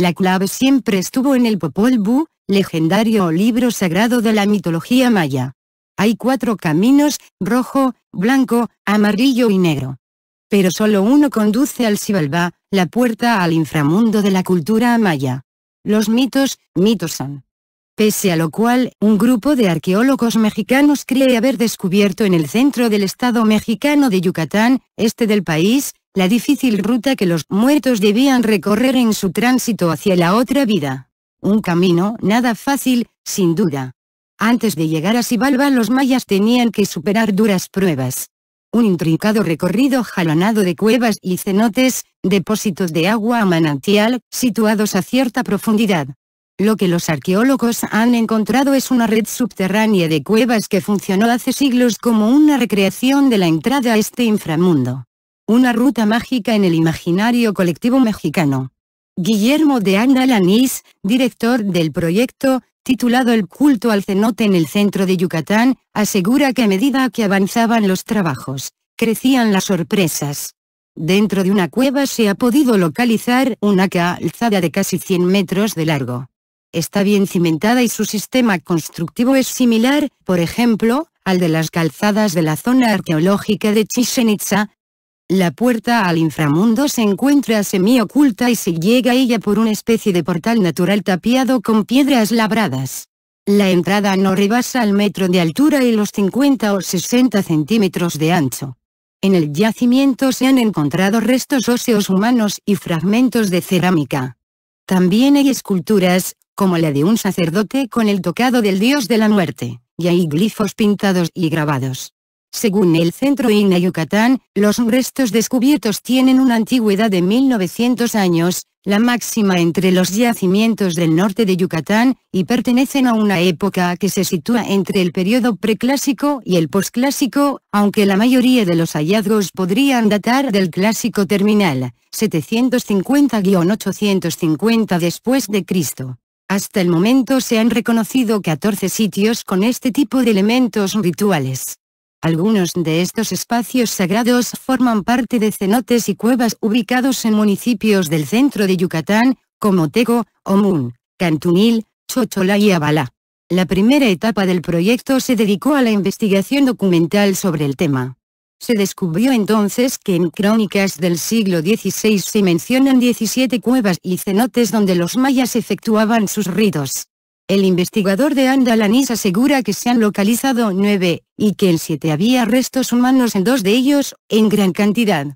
La clave siempre estuvo en el Popol Vuh, legendario o libro sagrado de la mitología maya. Hay cuatro caminos, rojo, blanco, amarillo y negro. Pero solo uno conduce al Sivalba, la puerta al inframundo de la cultura maya. Los mitos, mitos son pese a lo cual, un grupo de arqueólogos mexicanos cree haber descubierto en el centro del estado mexicano de Yucatán, este del país, la difícil ruta que los muertos debían recorrer en su tránsito hacia la otra vida. Un camino nada fácil, sin duda. Antes de llegar a Sibalba los mayas tenían que superar duras pruebas. Un intrincado recorrido jalonado de cuevas y cenotes, depósitos de agua a manantial, situados a cierta profundidad, lo que los arqueólogos han encontrado es una red subterránea de cuevas que funcionó hace siglos como una recreación de la entrada a este inframundo. Una ruta mágica en el imaginario colectivo mexicano. Guillermo de Ana director del proyecto, titulado El culto al cenote en el centro de Yucatán, asegura que a medida que avanzaban los trabajos, crecían las sorpresas. Dentro de una cueva se ha podido localizar una calzada de casi 100 metros de largo está bien cimentada y su sistema constructivo es similar, por ejemplo, al de las calzadas de la zona arqueológica de Chichen Itza. La puerta al inframundo se encuentra semioculta y se llega a ella por una especie de portal natural tapiado con piedras labradas. La entrada no rebasa el metro de altura y los 50 o 60 centímetros de ancho. En el yacimiento se han encontrado restos óseos humanos y fragmentos de cerámica. También hay esculturas, como la de un sacerdote con el tocado del dios de la muerte, y hay glifos pintados y grabados. Según el Centro INA Yucatán, los restos descubiertos tienen una antigüedad de 1900 años, la máxima entre los yacimientos del norte de Yucatán, y pertenecen a una época que se sitúa entre el periodo preclásico y el posclásico, aunque la mayoría de los hallazgos podrían datar del clásico terminal, 750-850 después de Cristo. Hasta el momento se han reconocido 14 sitios con este tipo de elementos rituales. Algunos de estos espacios sagrados forman parte de cenotes y cuevas ubicados en municipios del centro de Yucatán, como Tego, Omún, Cantunil, Chochola y Abalá. La primera etapa del proyecto se dedicó a la investigación documental sobre el tema. Se descubrió entonces que en crónicas del siglo XVI se mencionan 17 cuevas y cenotes donde los mayas efectuaban sus ritos. El investigador de Andalanís asegura que se han localizado nueve, y que en siete había restos humanos en dos de ellos, en gran cantidad.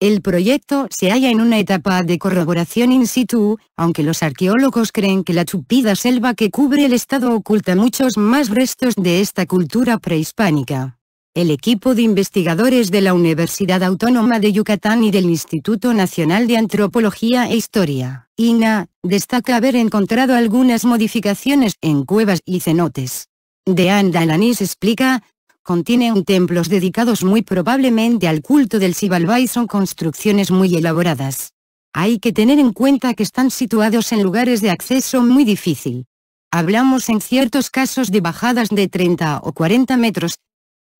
El proyecto se halla en una etapa de corroboración in situ, aunque los arqueólogos creen que la chupida selva que cubre el estado oculta muchos más restos de esta cultura prehispánica el equipo de investigadores de la Universidad Autónoma de Yucatán y del Instituto Nacional de Antropología e Historia, INA, destaca haber encontrado algunas modificaciones en cuevas y cenotes. De Andalanis explica, un templos dedicados muy probablemente al culto del Sibalba y son construcciones muy elaboradas. Hay que tener en cuenta que están situados en lugares de acceso muy difícil. Hablamos en ciertos casos de bajadas de 30 o 40 metros,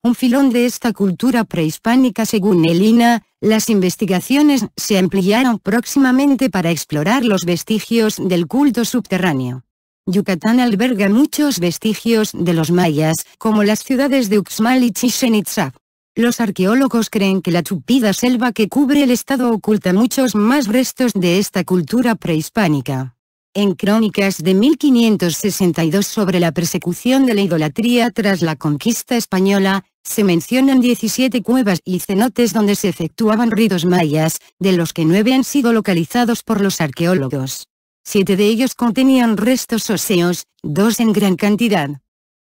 un filón de esta cultura prehispánica según Elina, las investigaciones se ampliaron próximamente para explorar los vestigios del culto subterráneo. Yucatán alberga muchos vestigios de los mayas, como las ciudades de Uxmal y Chichen Itzá. Los arqueólogos creen que la tupida selva que cubre el estado oculta muchos más restos de esta cultura prehispánica. En Crónicas de 1562 sobre la persecución de la idolatría tras la conquista española, se mencionan 17 cuevas y cenotes donde se efectuaban ritos mayas, de los que nueve han sido localizados por los arqueólogos. Siete de ellos contenían restos óseos, dos en gran cantidad.